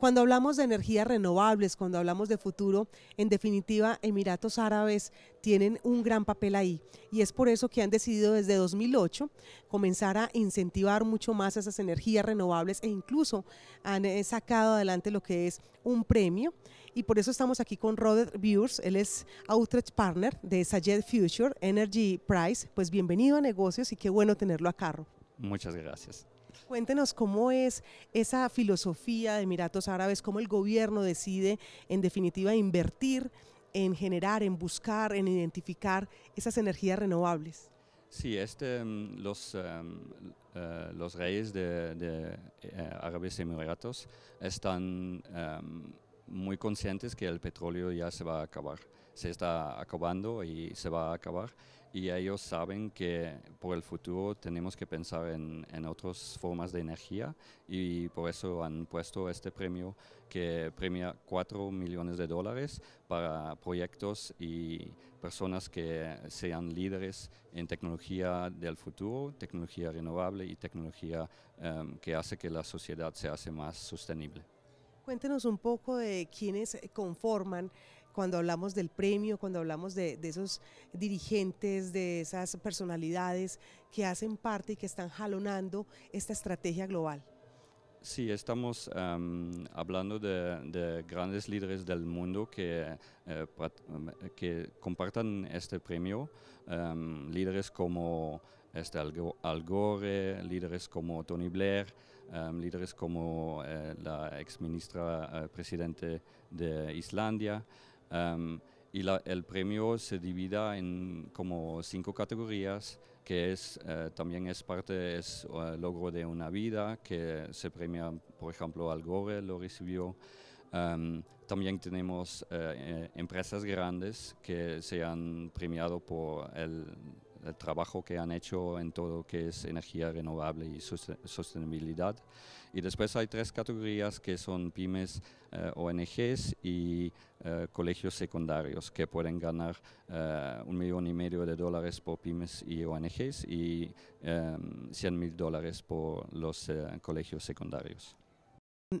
Cuando hablamos de energías renovables, cuando hablamos de futuro, en definitiva, Emiratos Árabes tienen un gran papel ahí y es por eso que han decidido desde 2008 comenzar a incentivar mucho más esas energías renovables e incluso han eh, sacado adelante lo que es un premio y por eso estamos aquí con Robert Viewers, él es Outreach Partner de Sajed Future Energy Prize. Pues bienvenido a negocios y qué bueno tenerlo a carro. Muchas gracias. Cuéntenos cómo es esa filosofía de Emiratos Árabes, cómo el gobierno decide en definitiva invertir en generar, en buscar, en identificar esas energías renovables. Sí, este, em, los, em, eh, los reyes de, de Árabes eh, Emiratos están em, muy conscientes que el petróleo ya se va a acabar, se está acabando y se va a acabar y ellos saben que por el futuro tenemos que pensar en, en, otras formas de energía y por eso han puesto este premio que premia 4 millones de dólares para proyectos y personas que sean líderes en tecnología del futuro, tecnología renovable y tecnología em, que hace que la sociedad se hace más sostenible. Cuéntenos un poco de quiénes conforman cuando hablamos del premio, cuando hablamos de, esos dirigentes, de esas personalidades que hacen parte y que están jalonando esta estrategia global. Sí, estamos em, hablando de, grandes líderes del mundo que, eh, que compartan este premio, em, líderes como este Al Gore, líderes como Tony Blair, em, líderes como eh, la ex ministra eh, presidente de Islandia. Em, y el premio se divida en como cinco categorías, que es eh, también es parte, es eh, logro de una vida, que se premia, por ejemplo, Al Gore lo recibió. Em, también tenemos eh, empresas grandes que se han premiado por el el trabajo que han hecho en todo lo que es energía renovable y sostenibilidad. Y después hay tres categorías que son pymes, eh, ONGs y eh, colegios secundarios que pueden ganar eh, un millón y medio de dólares por pymes y ONGs y 100 mil dólares por los colegios secundarios.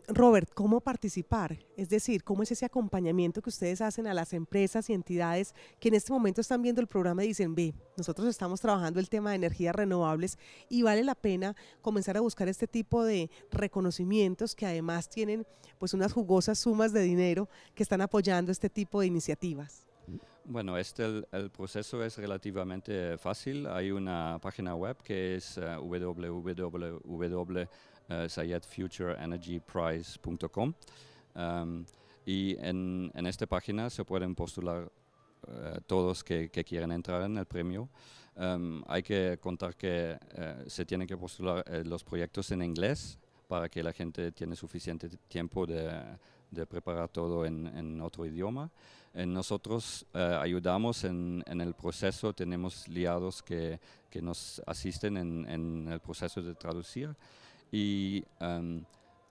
Robert, ¿cómo participar? Es decir, ¿cómo es ese acompañamiento que ustedes hacen a las empresas y entidades que en este momento están viendo el programa y dicen, ve, nosotros estamos trabajando el tema de energías renovables y vale la pena comenzar a buscar este tipo de reconocimientos que además tienen pues unas jugosas sumas de dinero que están apoyando este tipo de iniciativas? Bueno, este, el, proceso es relativamente fácil. Hay una página web que es www eh, eh, sayedfutureenergyprize.com. Um, em, y en, esta página se pueden postular eh, todos que, que, quieren entrar en el premio. Em, hay que contar que eh, se tienen que postular los proyectos en inglés para que la gente tiene suficiente tiempo de, preparar todo en, otro idioma. nosotros ayudamos en, el proceso, tenemos liados que, que nos asisten en, el proceso de traducir y em,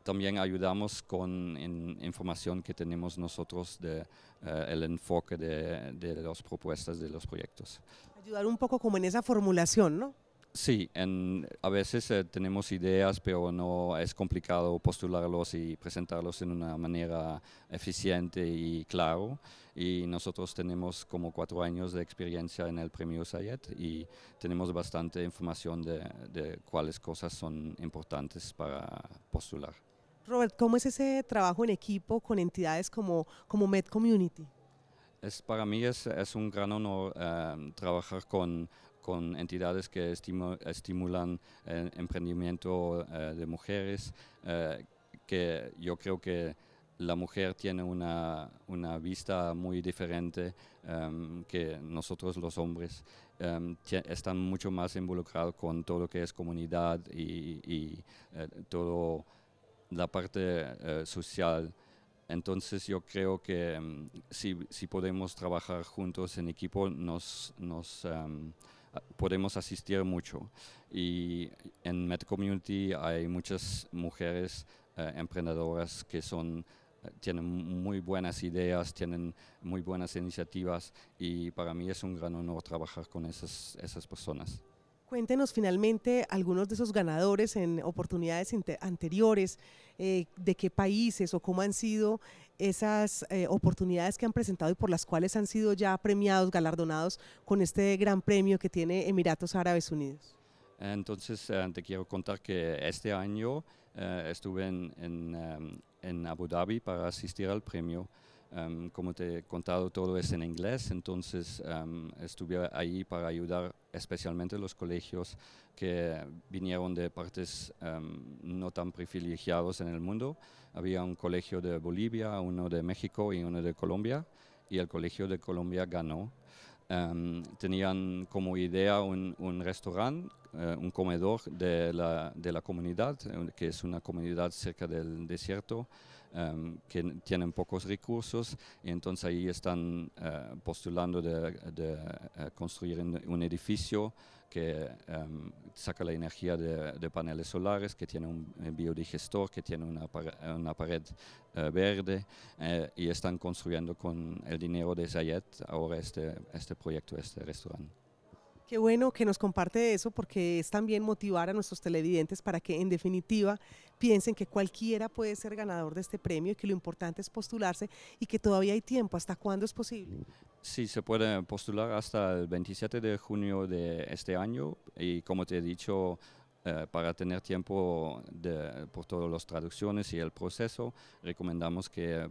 también ayudamos con información que tenemos nosotros de eh, el enfoque de, de las propuestas de los proyectos. Ayudar un poco como en esa formulación, ¿no? Sí, en, a veces eh, tenemos ideas, pero no es complicado postularlos y presentarlos en una manera eficiente y claro. Y nosotros tenemos como cuatro años de experiencia en el premio Sayet y tenemos bastante información de, cuáles cosas son importantes para postular. Robert, ¿cómo es ese trabajo en equipo con entidades como, como Med Community? Es, para mí es, un gran honor eh, trabajar con con entidades que estimulan el eh, emprendimiento eh, de mujeres, eh, que yo creo que la mujer tiene una, vista muy diferente em, que nosotros los hombres. Em, están mucho más involucrados con todo lo que es comunidad y, y toda la parte social. Entonces yo creo que em, si, si, podemos trabajar juntos en equipo, nos... nos podemos asistir mucho. Y en Medcommunity Community hay muchas mujeres eh, emprendedoras que son eh, tienen muy buenas ideas, tienen muy buenas iniciativas y para mí es un gran honor trabajar con esas personas. Cuéntenos finalmente algunos de esos ganadores en oportunidades anteriores, eh, de qué países o cómo han sido esas eh, oportunidades que han presentado y por las cuales han sido ya premiados, galardonados con este gran premio que tiene Emiratos Árabes Unidos. Entonces, eh, te quiero contar que este año estuve em, en Abu Dhabi para asistir al premio. Em, como te he contado, todo es en inglés, entonces em, estuve ahí para ayudar especialmente los colegios que vinieron de partes em, no tan privilegiados en el mundo. Había un colegio de Bolivia, uno de México y uno de Colombia, y el colegio de Colombia ganó. tenían como idea un, un restaurante eh, un comedor de la, comunidad, eh, que es una comunidad cerca del desierto, em, que tienen pocos recursos, y entonces ahí están eh, postulando de, construir un edificio que em, saca la energía de, paneles solares, que tiene un biodigestor, que tiene una, pared, verde y están construyendo con el dinero de Zayet ahora este, este proyecto, este restaurante. Qué bueno que nos comparte eso porque es también motivar a nuestros televidentes para que en definitiva piensen que cualquiera puede ser ganador de este premio y que lo importante es postularse y que todavía hay tiempo. ¿Hasta cuándo es posible? Sí, se puede postular hasta el 27 de junio de este año y como te he dicho, eh, para tener tiempo por todas las traducciones y el proceso, recomendamos que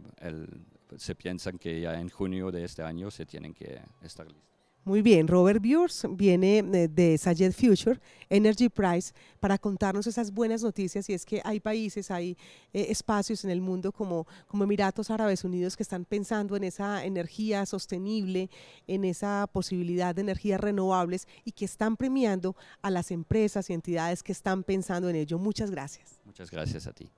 se piensen que ya en junio de este año se tienen que estar listos. Muy bien, Robert Bures viene eh, de Sajed Future Energy Price para contarnos esas buenas noticias y es que hay países, hay eh, espacios en el mundo como, como Emiratos Árabes Unidos que están pensando en esa energía sostenible, en esa posibilidad de energías renovables y que están premiando a las empresas y entidades que están pensando en ello. Muchas gracias. Muchas gracias a ti.